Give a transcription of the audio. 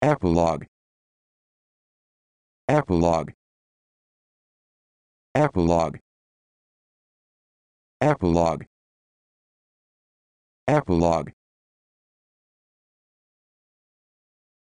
Epilogue Epilogue Epilogue Epilogue Epilogue